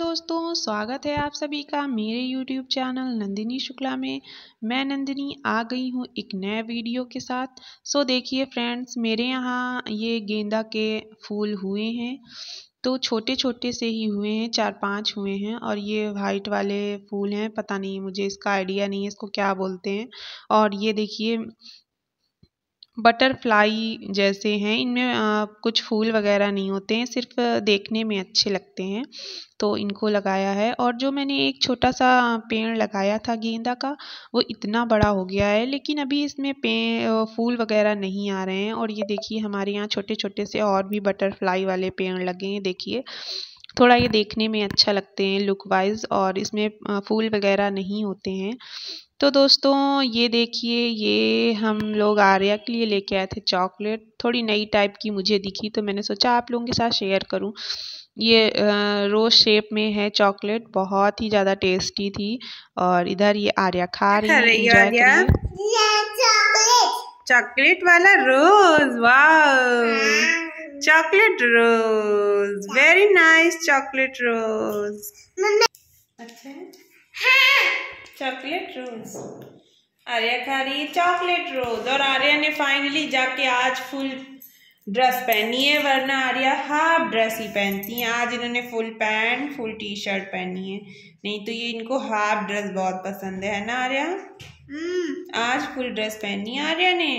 दोस्तों स्वागत है आप सभी का मेरे YouTube चैनल नंदिनी शुक्ला में मैं नंदिनी आ गई हूँ एक नए वीडियो के साथ सो देखिए फ्रेंड्स मेरे यहाँ ये गेंदा के फूल हुए हैं तो छोटे छोटे से ही हुए हैं चार पांच हुए हैं और ये वाइट वाले फूल हैं पता नहीं मुझे इसका आइडिया नहीं है इसको क्या बोलते हैं और ये देखिए बटरफ्लाई जैसे हैं इनमें कुछ फूल वगैरह नहीं होते हैं सिर्फ देखने में अच्छे लगते हैं तो इनको लगाया है और जो मैंने एक छोटा सा पेड़ लगाया था गेंदा का वो इतना बड़ा हो गया है लेकिन अभी इसमें पे फूल वगैरह नहीं आ रहे हैं और ये देखिए हमारे यहाँ छोटे छोटे से और भी बटरफ्लाई वाले पेड़ लगे हैं देखिए थोड़ा ये देखने में अच्छा लगते हैं लुक वाइज और इसमें फूल वगैरह नहीं होते हैं तो दोस्तों ये देखिए ये हम लोग आर्या के लिए लेके आए थे चॉकलेट थोड़ी नई टाइप की मुझे दिखी तो मैंने सोचा आप लोगों के साथ शेयर करूं ये रोज शेप में है चॉकलेट बहुत ही ज़्यादा टेस्टी थी और इधर ये आर्या खा रही है चॉकलेट वाला रोज वाह हाँ। Chocolate rose very nice chocolate rose अच्छा हाँ। चॉकलेट रोज आर्या खा रही है चॉकलेट रोज और आर्या ने फाइनली जाके आज फुल ड्रेस पहनी है वरना आर्या हाफ ड्रेस ही पहनती है आज इन्होंने full pant full T shirt पहनी है नहीं तो ये इनको हाफ ड्रेस बहुत पसंद है ना आर्या हम्म। आज फुल ड्रेस पहनी है आर्या ने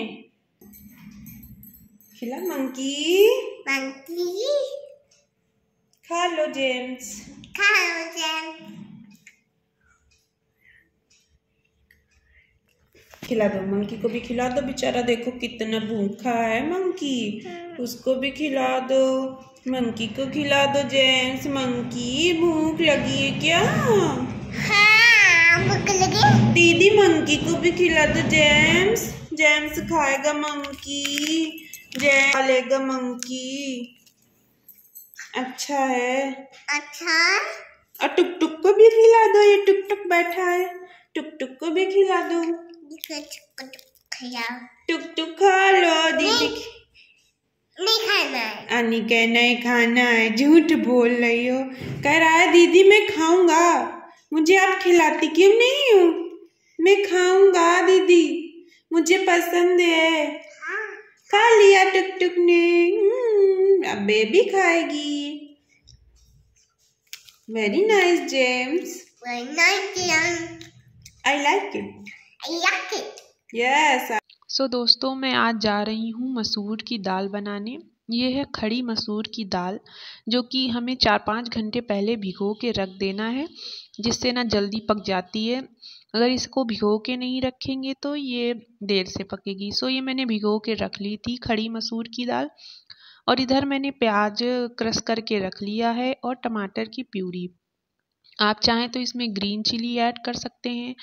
खिला मंकी मंकी खा लो जेम्स खा लो जेम्स खिला दो मंकी को भी खिला दो बेचारा देखो कितना भूखा है मंकी हाँ। उसको भी खिला दो मंकी को खिला दो जेम्स मंकी भूख लगी है क्या हाँ, दीदी मंकी को भी खिला दो जेम्स जेम्स खाएगा मंकी जेम्स खाएगा मंकी अच्छा है अच्छा और टुक टुक को भी खिला दो ये टुक टुक बैठा है टुक टुक को भी खिला दो टुक टुक खा लो दीदी नहीं खाना है नहीं खाना है झूठ बोल रही हो कह रहा है दीदी मैं खाऊंगा मुझे आप खिलाती क्यों नहीं हूँ मैं खाऊंगा दीदी मुझे पसंद है हाँ। खा लिया टुक टुक ने अब बेबी खाएगी very nice Gems very nice I like it like it. Yes. So so, दोस्तों मैं आज जा रही हूँ मसूर की दाल बनाने ये है खड़ी मसूर की दाल जो कि हमें चार पाँच घंटे पहले भिगो के रख देना है जिससे ना जल्दी पक जाती है अगर इसको भिगो के नहीं रखेंगे तो ये देर से पकेगी सो ये मैंने भिगो के रख ली थी खड़ी मसूर की दाल और इधर मैंने प्याज क्रश करके रख लिया है और टमाटर की प्यूरी आप चाहें तो इसमें ग्रीन चिली ऐड कर सकते हैं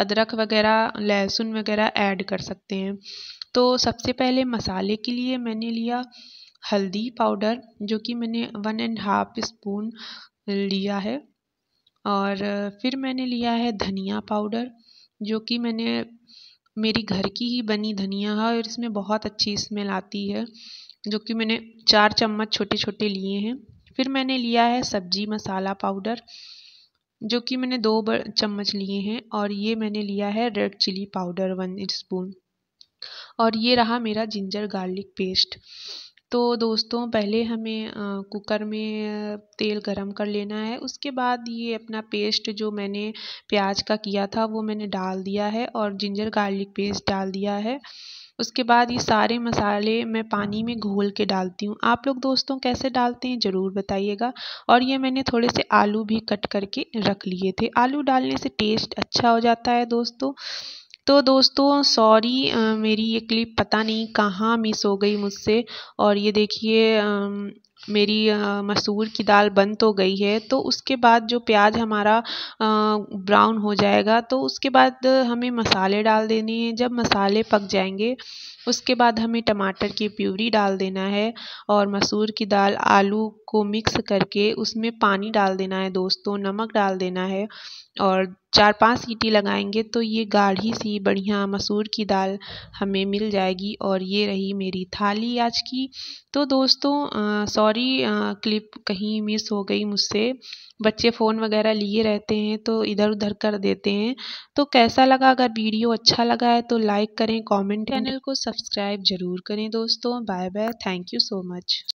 अदरक वगैरह लहसुन वगैरह ऐड कर सकते हैं तो सबसे पहले मसाले के लिए मैंने लिया हल्दी पाउडर जो कि मैंने वन एंड हाफ स्पून लिया है और फिर मैंने लिया है धनिया पाउडर जो कि मैंने मेरी घर की ही बनी धनिया है और इसमें बहुत अच्छी स्मेल आती है जो कि मैंने चार चम्मच छोटे छोटे लिए हैं फिर मैंने लिया है सब्जी मसाला पाउडर जो कि मैंने दो ब चम्मच लिए हैं और ये मैंने लिया है red chilli powder one spoon और ये रहा मेरा जिंजर गार्लिक पेस्ट तो दोस्तों पहले हमें कुकर में तेल गरम कर लेना है उसके बाद ये अपना पेस्ट जो मैंने प्याज का किया था वो मैंने डाल दिया है और जिंजर गार्लिक पेस्ट डाल दिया है उसके बाद ये सारे मसाले मैं पानी में घोल के डालती हूँ आप लोग दोस्तों कैसे डालते हैं ज़रूर बताइएगा और ये मैंने थोड़े से आलू भी कट करके रख लिए थे आलू डालने से टेस्ट अच्छा हो जाता है दोस्तों तो दोस्तों सॉरी मेरी ये क्लिप पता नहीं कहाँ मिस हो गई मुझसे और ये देखिए मेरी मसूर की दाल बन तो गई है तो उसके बाद जो प्याज हमारा ब्राउन हो जाएगा तो उसके बाद हमें मसाले डाल देने हैं जब मसाले पक जाएंगे उसके बाद हमें टमाटर की प्यूरी डाल देना है और मसूर की दाल आलू को मिक्स करके उसमें पानी डाल देना है दोस्तों नमक डाल देना है और चार पाँच सीटी लगाएंगे तो ये गाढ़ी सी बढ़िया मसूर की दाल हमें मिल जाएगी और ये रही मेरी थाली आज की तो दोस्तों सॉरी क्लिप कहीं मिस हो गई मुझसे बच्चे फ़ोन वगैरह लिए रहते हैं तो इधर उधर कर देते हैं तो कैसा लगा अगर वीडियो अच्छा लगा है तो लाइक करें कमेंट चैनल को सब्सक्राइब ज़रूर करें दोस्तों bye bye thank you so much